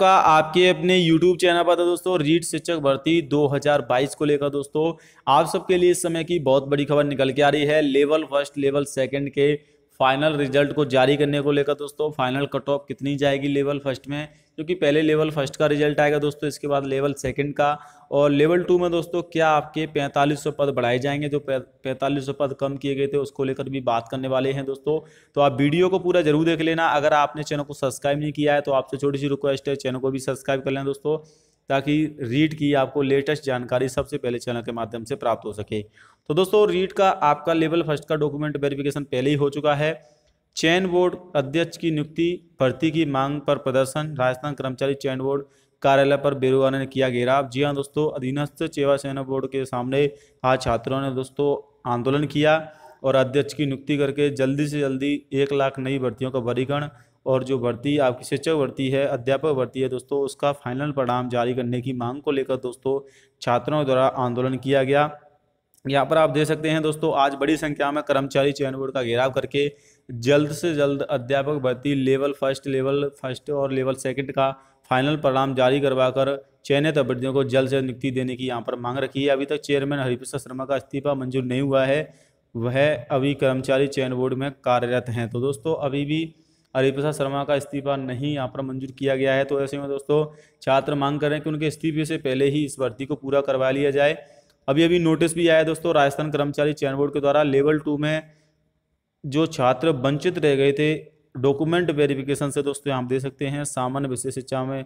का आपके अपने YouTube चैनल पर था दोस्तों रीट शिक्षक भर्ती 2022 को लेकर दोस्तों आप सबके लिए इस समय की बहुत बड़ी खबर निकल के आ रही है लेवल फर्स्ट लेवल सेकंड के फाइनल रिजल्ट को जारी करने को लेकर दोस्तों फाइनल कट ऑफ कितनी जाएगी लेवल फर्स्ट में जो कि पहले लेवल फर्स्ट का रिजल्ट आएगा दोस्तों इसके बाद लेवल सेकंड का और लेवल टू में दोस्तों क्या आपके 4500 पद बढ़ाए जाएंगे जो 4500 पद कम किए गए थे उसको लेकर भी बात करने वाले हैं दोस्तों तो आप वीडियो को पूरा जरूर देख लेना अगर आपने चैनल को सब्सक्राइब नहीं किया है तो आपसे छोटी सी रिक्वेस्ट है चैनल को भी सब्सक्राइब कर लें दोस्तों ताकि रीट की आपको लेटेस्ट जानकारी सबसे पहले चैनल के माध्यम से प्राप्त हो सके तो दोस्तों रीट का आपका लेवल फर्स्ट का डॉक्यूमेंट वेरिफिकेशन पहले ही हो चुका है चयन बोर्ड अध्यक्ष की नियुक्ति भर्ती की मांग पर प्रदर्शन राजस्थान कर्मचारी चयन बोर्ड कार्यालय पर बेरोगाना ने किया घेराव जी हाँ दोस्तों अधीनस्थ सेवा सेना बोर्ड के सामने आज छात्रों ने दोस्तों आंदोलन किया और अध्यक्ष की नियुक्ति करके जल्दी से जल्दी एक लाख नई भर्तियों का वरीकरण और जो भर्ती आपकी शिक्षक भर्ती है अध्यापक भर्ती है दोस्तों उसका फाइनल परिणाम जारी करने की मांग को लेकर दोस्तों छात्रों द्वारा आंदोलन किया गया यहाँ पर आप दे सकते हैं दोस्तों आज बड़ी संख्या में कर्मचारी चयन बोर्ड का घेराव करके जल्द से जल्द अध्यापक भर्ती लेवल फर्स्ट लेवल फर्स्ट और लेवल सेकंड का फाइनल परिणाम जारी करवाकर चयनित अभ्यर्थियों को जल्द से नियुक्ति देने की यहाँ पर मांग रखी है अभी तक चेयरमैन हरिप्रसाद शर्मा का इस्तीफा मंजूर नहीं हुआ है वह अभी कर्मचारी चयन बोर्ड में कार्यरत हैं तो दोस्तों अभी भी हरिप्रसाद शर्मा का इस्तीफा नहीं यहाँ पर मंजूर किया गया है तो ऐसे में दोस्तों छात्र मांग कर रहे हैं कि उनके इस्तीफे से पहले ही इस भर्ती को पूरा करवा लिया जाए अभी अभी नोटिस भी आया दोस्तों राजस्थान कर्मचारी चयन बोर्ड के द्वारा लेवल टू में जो छात्र वंचित रह गए थे डॉक्यूमेंट वेरिफिकेशन से दोस्तों आप दे सकते हैं सामान्य विशेष शिक्षा में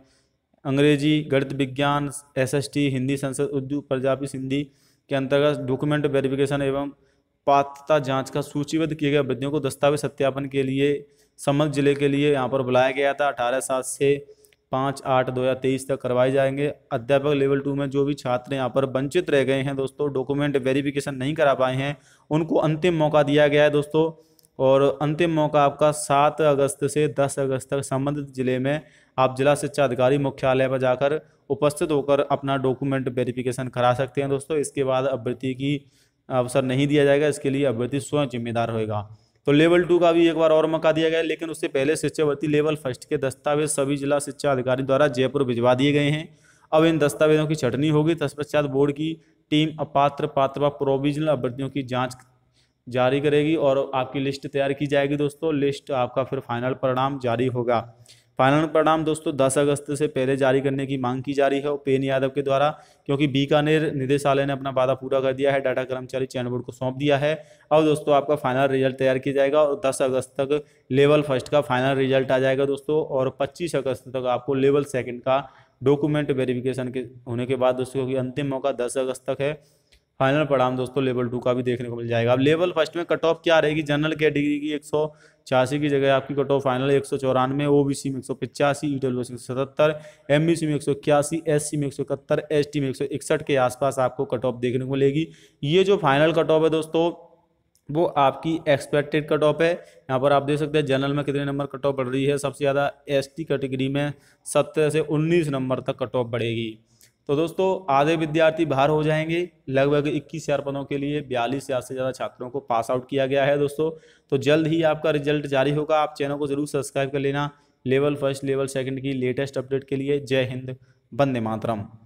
अंग्रेजी गणित विज्ञान एसएसटी हिंदी संसद उर्दू पंजाबी सिंधी के अंतर्गत डॉक्यूमेंट वेरिफिकेशन एवं पात्रता जांच का सूचीबद्ध किए गए अभ्यर्थियों को दस्तावेज सत्यापन के लिए संबंध जिले के लिए यहाँ पर बुलाया गया था अठारह सात से पाँच आठ दो हज़ार तेईस तक करवाए जाएंगे अध्यापक लेवल टू में जो भी छात्र यहाँ पर वंचित रह गए हैं दोस्तों डॉक्यूमेंट वेरिफिकेशन नहीं करा पाए हैं उनको अंतिम मौका दिया गया है दोस्तों और अंतिम मौका आपका सात अगस्त से दस अगस्त तक संबंधित ज़िले में आप जिला शिक्षा अधिकारी मुख्यालय पर जाकर उपस्थित होकर अपना डॉक्यूमेंट वेरिफिकेशन करा सकते हैं दोस्तों इसके बाद अभ्यर्थी की अवसर नहीं दिया जाएगा इसके लिए अभ्यर्थी स्वयं जिम्मेदार होगा तो लेवल टू का भी एक बार और मौका दिया गया लेकिन उससे पहले शिक्षावृत्ति लेवल फर्स्ट के दस्तावेज सभी जिला शिक्षा अधिकारी द्वारा जयपुर भिजवा दिए गए हैं अब इन दस्तावेजों की छटनी होगी तत्पश्चात बोर्ड की टीम अपात्र पात्र व प्रोविजनल अभ्यर्थियों की जाँच जारी करेगी और आपकी लिस्ट तैयार की जाएगी दोस्तों लिस्ट आपका फिर फाइनल परिणाम जारी होगा फाइनल परिणाम दोस्तों 10 अगस्त से पहले जारी करने की मांग की जा रही है और पेन यादव के द्वारा क्योंकि बीकानेर निदेशालय ने अपना वादा पूरा कर दिया है डाटा कर्मचारी चयन बोर्ड को सौंप दिया है अब दोस्तों आपका फाइनल रिजल्ट तैयार किया जाएगा और 10 अगस्त तक लेवल फर्स्ट का फाइनल रिजल्ट आ जाएगा दोस्तों और पच्चीस अगस्त तक आपको लेवल सेकेंड का डॉक्यूमेंट वेरिफिकेशन के होने के बाद दोस्तों क्योंकि अंतिम मौका दस अगस्त तक है फाइनल परिणाम दोस्तों लेवल टू का भी देखने को मिल जाएगा अब लेवल फर्स्ट में कट ऑफ क्या रहेगी जनरल कैटेगरी की एक सौ छियासी की जगह आपकी कट ऑफ फाइनल एक सौ चौरानवे ओ बी सी में एक सौ पचासी ई डब्ल्यू में एक सौ सतहत्तर एम बी सी में एक सौ इक्यासी एस सी में एक सौ इकहत्तर एस टी में एक सौ इकसठ के आसपास आपको कट ऑफ देखने को मिलेगी ये जो फाइनल कट ऑफ है दोस्तों वो आपकी एक्सपेक्टेड कट ऑफ है यहाँ पर आप देख सकते हैं जनरल में कितने नंबर कट ऑफ बढ़ रही है सबसे ज़्यादा एस टी कैटेगरी में सत्रह से उन्नीस नंबर तक कट ऑफ बढ़ेगी तो दोस्तों आधे विद्यार्थी बाहर हो जाएंगे लगभग इक्कीस हज़ार पदों के लिए बयालीस हज़ार से ज़्यादा छात्रों को पास आउट किया गया है दोस्तों तो जल्द ही आपका रिजल्ट जारी होगा आप चैनल को ज़रूर सब्सक्राइब कर लेना लेवल फर्स्ट लेवल सेकंड की लेटेस्ट अपडेट के लिए जय हिंद बंदे मातरम